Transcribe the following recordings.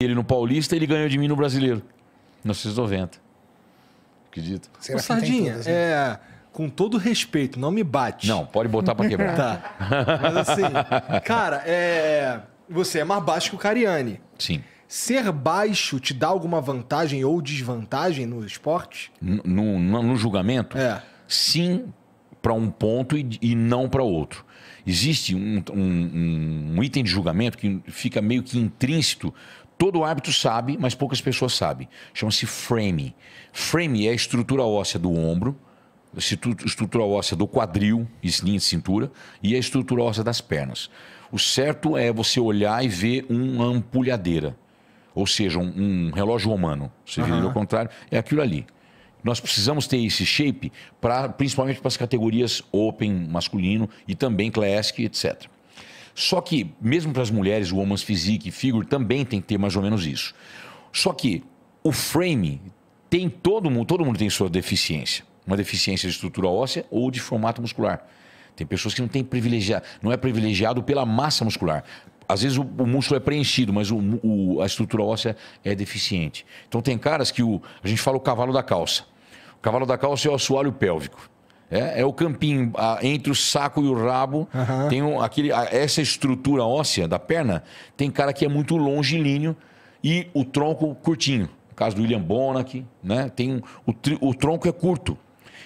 ele no Paulista, ele ganhou de mim no Brasileiro. 1990. Acredita? Ô, Sardinha, é, com todo respeito, não me bate. Não, pode botar pra quebrar. tá. Mas assim, cara, é, você é mais baixo que o Cariani. Sim. Ser baixo te dá alguma vantagem ou desvantagem no esporte? No, no, no julgamento? É. Sim, para um ponto e, e não para outro. Existe um, um, um item de julgamento que fica meio que intrínseco Todo árbitro sabe, mas poucas pessoas sabem. Chama-se frame. Frame é a estrutura óssea do ombro, a estrutura óssea do quadril, slim de cintura, e a estrutura óssea das pernas. O certo é você olhar e ver uma ampulhadeira, ou seja, um, um relógio romano. Você uhum. vira ao contrário, é aquilo ali. Nós precisamos ter esse shape, pra, principalmente para as categorias Open, masculino e também Classic, etc. Só que, mesmo para as mulheres, o Woman's Physique e Figure também tem que ter mais ou menos isso. Só que o frame tem todo mundo, todo mundo tem sua deficiência. Uma deficiência de estrutura óssea ou de formato muscular. Tem pessoas que não tem privilegiado, não é privilegiado pela massa muscular. Às vezes o, o músculo é preenchido, mas o, o, a estrutura óssea é deficiente. Então tem caras que o, a gente fala o cavalo da calça. O cavalo da calça é o assoalho pélvico. É, é o campinho a, entre o saco e o rabo. Tem um, aquele, a, essa estrutura óssea da perna. Tem cara que é muito longilíneo e o tronco curtinho. No caso do William Bonac, né? Tem um, o, tri, o tronco é curto.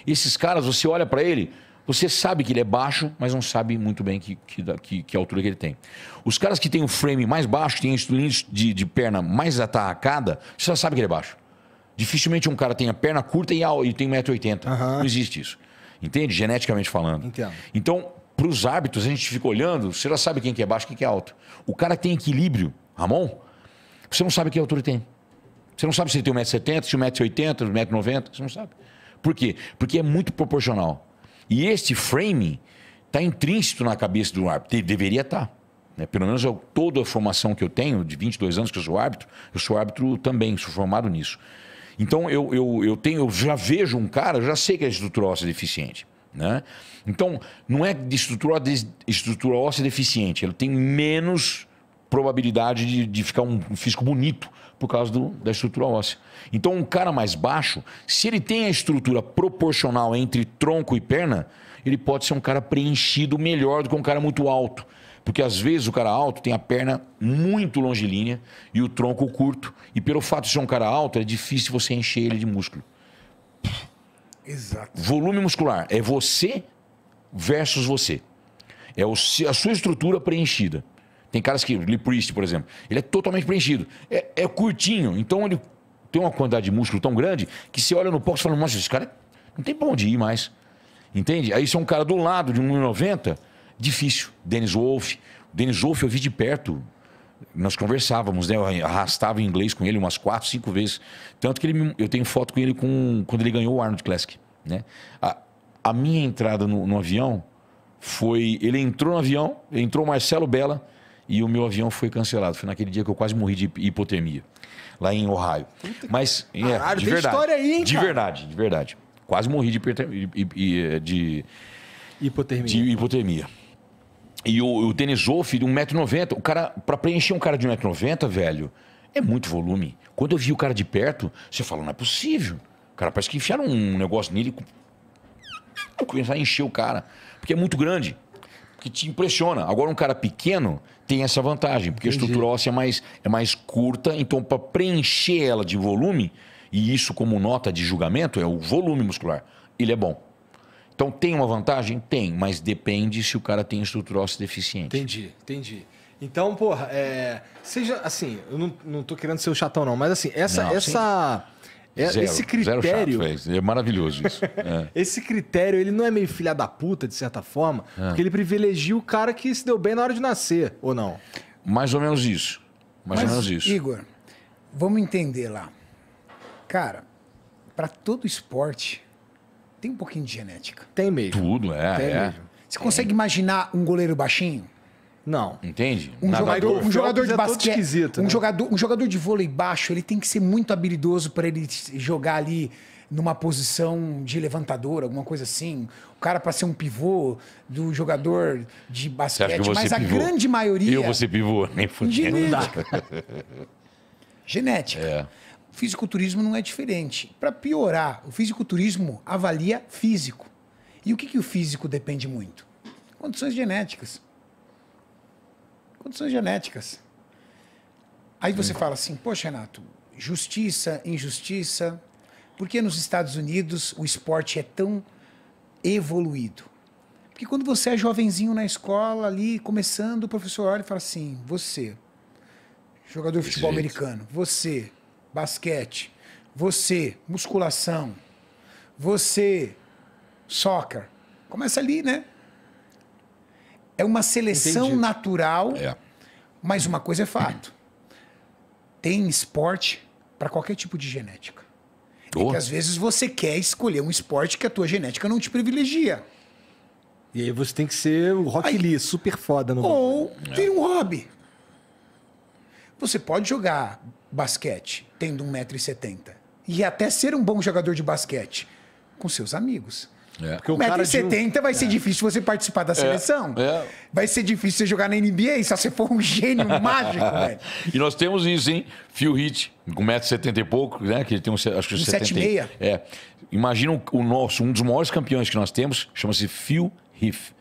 Esses caras, você olha para ele, você sabe que ele é baixo, mas não sabe muito bem que, que, que, que altura que ele tem. Os caras que têm o frame mais baixo, têm a de, de perna mais atacada. você já sabe que ele é baixo. Dificilmente um cara tem a perna curta e, e tem 1,80m. Uhum. Não existe isso. Entende? Geneticamente falando. Entendo. Então, para os hábitos, a gente fica olhando, você já sabe quem que é baixo quem que é alto. O cara que tem equilíbrio, Ramon, você não sabe que altura tem. Você não sabe se ele tem 1,70m, se 1,80m, 1,90m, você não sabe. Por quê? Porque é muito proporcional. E este framing está intrínseco na cabeça do árbitro, deveria estar. Tá, né? Pelo menos eu, toda a formação que eu tenho, de 22 anos que eu sou árbitro, eu sou árbitro também, sou formado nisso. Então eu, eu, eu tenho, eu já vejo um cara, já sei que a estrutura óssea é deficiente. Né? Então, não é de estrutura, de estrutura óssea deficiente, ele tem menos probabilidade de, de ficar um, um físico bonito por causa do, da estrutura óssea. Então, um cara mais baixo, se ele tem a estrutura proporcional entre tronco e perna, ele pode ser um cara preenchido melhor do que um cara muito alto. Porque às vezes o cara alto tem a perna muito longilínea e o tronco curto. E pelo fato de ser um cara alto, é difícil você encher ele de músculo. Exato. Volume muscular é você versus você. É o, a sua estrutura preenchida. Tem caras que, Lee Priest, por exemplo, ele é totalmente preenchido. É, é, curtinho, então ele tem uma quantidade de músculo tão grande que você olha no box e fala, nossa, esse cara não tem pra onde ir mais. Entende? Aí você é um cara do lado de 1,90 difícil. Dennis Wolff. Dennis Wolff eu vi de perto. Nós conversávamos, né? Eu arrastava em inglês com ele umas quatro, cinco vezes. Tanto que ele, eu tenho foto com ele com, quando ele ganhou o Arnold Classic. Né? A, a minha entrada no, no, avião foi. Ele entrou no avião, entrou Marcelo Bella e o meu avião foi cancelado. Foi naquele dia que eu quase morri de hipotermia, lá em Ohio. Puta Mas, que... é, Caralho, de verdade. história aí, hein, De cara? verdade, de verdade. Quase morri de, de, de, de hipotermia. De hipotermia. E o, o Denis Zoff, de 1,90m. O cara, pra preencher um cara de 1,90m, velho, é muito volume. Quando eu vi o cara de perto, você fala, não é possível. O cara parece que enfiaram um negócio nele e começaram a encher o cara. Porque é muito grande. Porque te impressiona. Agora, um cara pequeno tem essa vantagem, porque Entendi. a estrutura óssea é mais, é mais curta, então, para preencher ela de volume, e isso como nota de julgamento, é o volume muscular. Ele é bom. Então tem uma vantagem? Tem, mas depende se o cara tem estruturose deficiente. Entendi, entendi. Então, porra, é, seja assim, eu não, não tô querendo ser o chatão, não, mas assim, essa. Não, essa é, zero, esse critério. Chato, é, é maravilhoso isso. É. esse critério, ele não é meio filha da puta, de certa forma, é. porque ele privilegia o cara que se deu bem na hora de nascer, ou não? Mais ou menos isso. Mais mas, ou menos isso. Igor, vamos entender lá. Cara, para todo esporte, tem um pouquinho de genética. Tem mesmo. Tudo, é. Tem é. mesmo. Você consegue imaginar um goleiro baixinho? Não. Entende? Um jogador, um jogador de é basquete. É um, né? jogador, um jogador de vôlei baixo, ele tem que ser muito habilidoso para ele jogar ali numa posição de levantador, alguma coisa assim. O cara para ser um pivô do jogador de basquete, mas a grande maioria. Eu vou ser pivô, nem fudeu. Genética. genética. É. O fisiculturismo não é diferente. Para piorar, o fisiculturismo avalia físico. E o que, que o físico depende muito? Condições genéticas. Condições genéticas. Aí você fala assim, poxa, Renato, justiça, injustiça. Por que nos Estados Unidos o esporte é tão evoluído? Porque quando você é jovenzinho na escola, ali, começando, o professor olha e fala assim: você, jogador de futebol americano, você, basquete, você, musculação, você, soccer. Começa ali, né? É uma seleção Entendi. natural, é. mas uma coisa é fato. Tem esporte para qualquer tipo de genética. Oh. que às vezes você quer escolher um esporte que a tua genética não te privilegia. E aí você tem que ser o rock aí, Lee, super foda no Ou tem um hobby. Você pode jogar basquete tendo 1,70m. E até ser um bom jogador de basquete com seus amigos. É. o 1,70m vai ser é. difícil você participar da é. seleção. É. Vai ser difícil você jogar na NBA se você for um gênio mágico, velho. E nós temos isso, hein? Phil Hit, com 1,70m e pouco, né? Que ele tem um, acho que um 7,6. É. Imagina o nosso, um dos maiores campeões que nós temos, chama-se Phil Heath.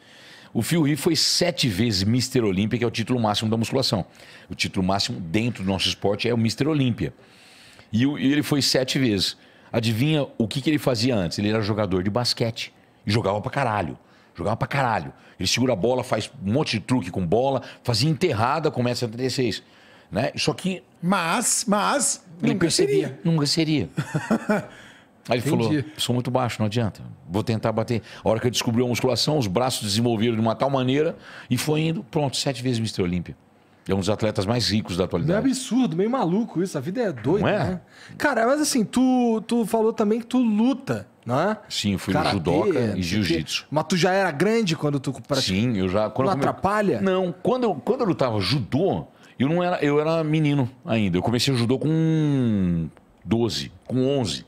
O Phil Heath foi sete vezes Mr. Olímpia, que é o título máximo da musculação. O título máximo dentro do nosso esporte é o Mr. Olímpia. E, e, ele foi sete vezes. Adivinha o que, que ele fazia antes? Ele era jogador de basquete. E jogava pra caralho. Jogava pra caralho. Ele segura a bola, faz um monte de truque com bola, fazia enterrada com 1,76m. Né? Só que. Mas, mas. Ele nunca percebia. Seria. Nunca seria. Aí ele Entendi. falou: sou muito baixo, não adianta. Vou tentar bater. A hora que eu descobri a musculação, os braços desenvolveram de uma tal maneira e foi indo, pronto, sete vezes Mr. Olímpia. É um dos atletas mais ricos da atualidade. É absurdo, meio maluco isso. A vida é doida, é? né? Cara, mas assim, tu, tu falou também que tu luta, né? Sim, eu fui Karate, judoca e jiu-jitsu. Mas tu já era grande quando tu praticava? Sim, eu já... Quando não eu come... atrapalha? Não, quando eu, quando eu lutava judô, eu não era, eu era menino ainda. Eu comecei o judô com 12, com 11.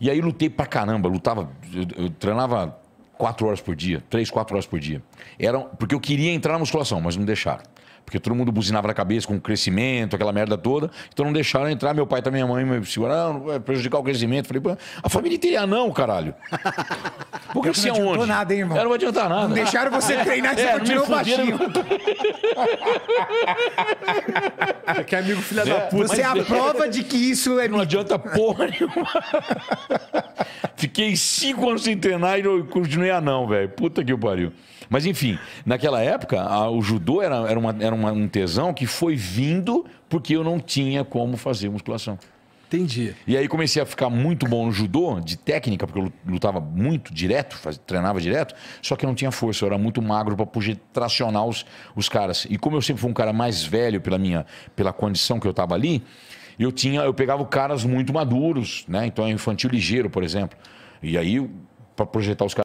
E aí lutei pra caramba, lutava, eu, eu treinava quatro horas por dia, três, quatro horas por dia. Era, porque eu queria entrar na musculação, mas não deixaram. Porque todo mundo buzinava na cabeça com o crescimento, aquela merda toda. Então não deixaram entrar. Meu pai também, minha mãe, me seguraram, ah, eh, prejudicar o crescimento. Falei, a família inteira é não, caralho. Porque eu tinha não adiantou onde? nada, hein, irmão? Eu não adiantar nada. Não deixaram você é, treinar e é, você continuou baixinho. É que amigo filha é, da puta. Você é a prova de que isso é... Não adianta porra nenhuma. Fiquei cinco anos sem treinar e eu continuei a não, velho. Puta que pariu. Mas enfim, naquela época, a, o judô era, era, uma, era uma, um tesão que foi vindo porque eu não tinha como fazer musculação. Entendi. E aí comecei a ficar muito bom no judô, de técnica, porque eu lutava muito direto, faz, treinava direto, só que eu não tinha força, eu era muito magro para poder tracionar os, os caras. E como eu sempre fui um cara mais velho pela minha pela condição que eu estava ali, eu tinha eu pegava caras muito maduros, né? Então é infantil ligeiro, por exemplo. E aí para projetar os caras